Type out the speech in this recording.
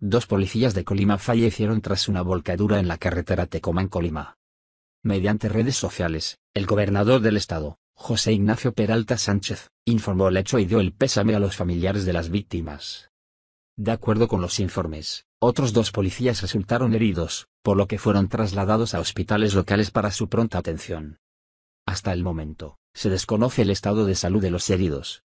Dos policías de Colima fallecieron tras una volcadura en la carretera Tecomán-Colima. Mediante redes sociales, el gobernador del estado, José Ignacio Peralta Sánchez, informó el hecho y dio el pésame a los familiares de las víctimas. De acuerdo con los informes, otros dos policías resultaron heridos, por lo que fueron trasladados a hospitales locales para su pronta atención. Hasta el momento, se desconoce el estado de salud de los heridos.